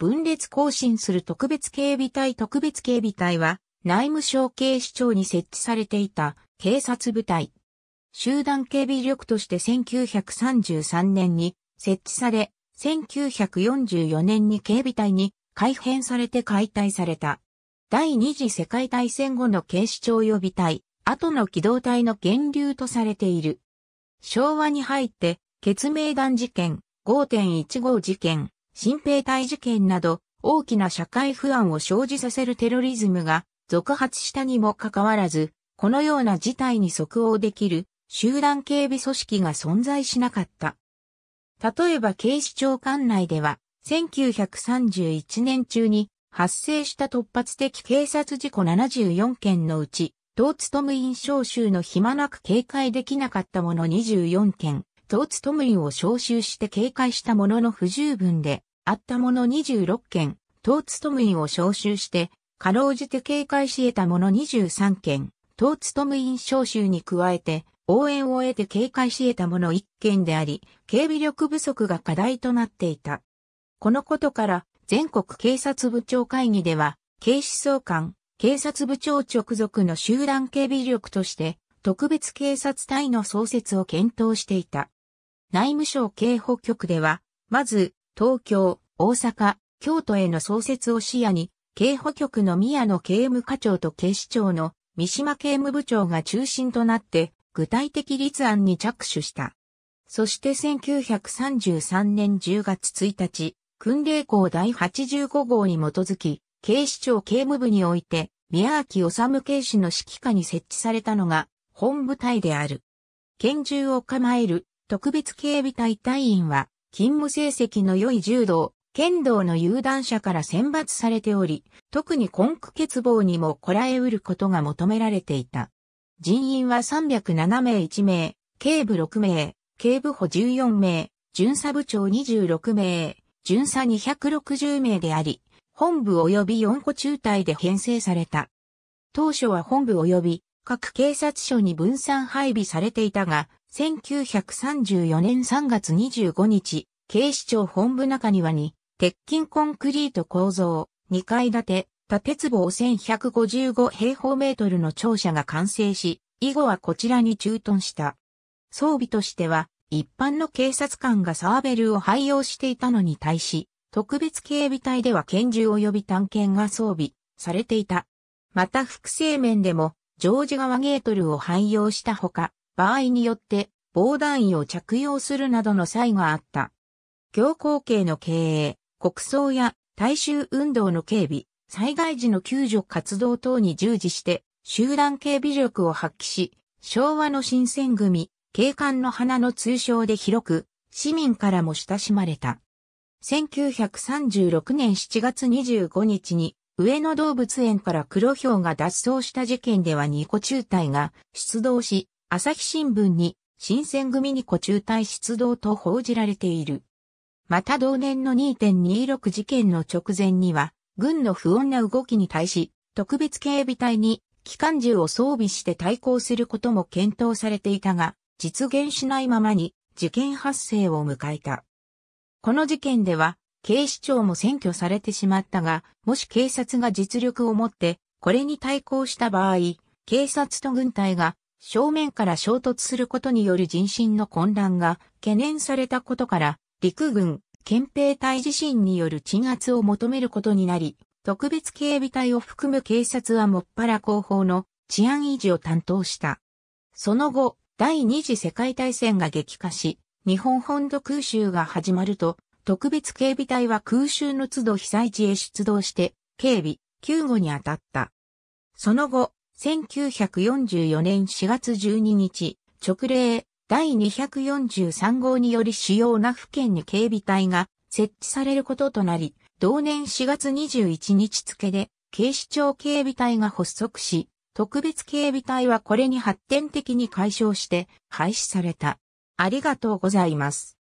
分裂更新する特別警備隊特別警備隊は内務省警視庁に設置されていた警察部隊。集団警備力として1933年に設置され、1944年に警備隊に改編されて解体された。第二次世界大戦後の警視庁予備隊、後の機動隊の源流とされている。昭和に入って、血明弾事件、5.15事件、新兵隊事件など大きな社会不安を生じさせるテロリズムが続発したにもかかわらず、このような事態に即応できる集団警備組織が存在しなかった。例えば警視庁管内では、1931年中に発生した突発的警察事故74件のうち、同務員招集の暇なく警戒できなかったもの24件、ドーツトムインを招集して警戒したものの不十分で、あったもの26件、トーツトムインを招集して、かろうじて警戒し得たもの23件、トーツトムイン招集に加えて、応援を得て警戒し得たもの1件であり、警備力不足が課題となっていた。このことから、全国警察部長会議では、警視総監、警察部長直属の集団警備力として、特別警察隊の創設を検討していた。内務省警保局では、まず、東京、大阪、京都への創設を視野に、警保局の宮野刑務課長と警視庁の三島刑務部長が中心となって、具体的立案に着手した。そして1933年10月1日、訓令校第85号に基づき、警視庁警務部において、宮脇治警視の指揮下に設置されたのが、本部隊である。拳銃を構える特別警備隊隊員は、勤務成績の良い柔道、剣道の有段者から選抜されており、特に根区欠乏にもこらえうることが求められていた。人員は307名1名、警部6名、警部補14名、巡査部長26名、巡査260名であり、本部及び4個中隊で編成された。当初は本部及び各警察署に分散配備されていたが、1934年3月25日、警視庁本部中庭に、鉄筋コンクリート構造、2階建て、多鉄棒1155平方メートルの庁舎が完成し、以後はこちらに駐屯した。装備としては、一般の警察官がサーベルを廃用していたのに対し、特別警備隊では拳銃及び探検が装備されていた。また複製面でも、ジョージ川ゲートルを廃用したほか、場合によって防弾衣を着用するなどの際があった。行光景の経営、国葬や大衆運動の警備、災害時の救助活動等に従事して集団警備力を発揮し、昭和の新選組、警官の花の通称で広く、市民からも親しまれた。1936年7月25日に、上野動物園から黒豹が脱走した事件ではニ個中隊が出動し、朝日新聞に新選組に子中隊出動と報じられている。また同年の2.26事件の直前には、軍の不穏な動きに対し、特別警備隊に機関銃を装備して対抗することも検討されていたが、実現しないままに事件発生を迎えた。この事件では、警視庁も占拠されてしまったが、もし警察が実力を持って、これに対抗した場合、警察と軍隊が正面から衝突することによる人身の混乱が懸念されたことから、陸軍、憲兵隊自身による鎮圧を求めることになり、特別警備隊を含む警察はもっぱら後方の治安維持を担当した。その後、第二次世界大戦が激化し、日本本土空襲が始まると、特別警備隊は空襲の都度被災地へ出動して、警備、救護に当たった。その後、1944年4月12日、直令第243号により主要な府県に警備隊が設置されることとなり、同年4月21日付で警視庁警備隊が発足し、特別警備隊はこれに発展的に解消して廃止された。ありがとうございます。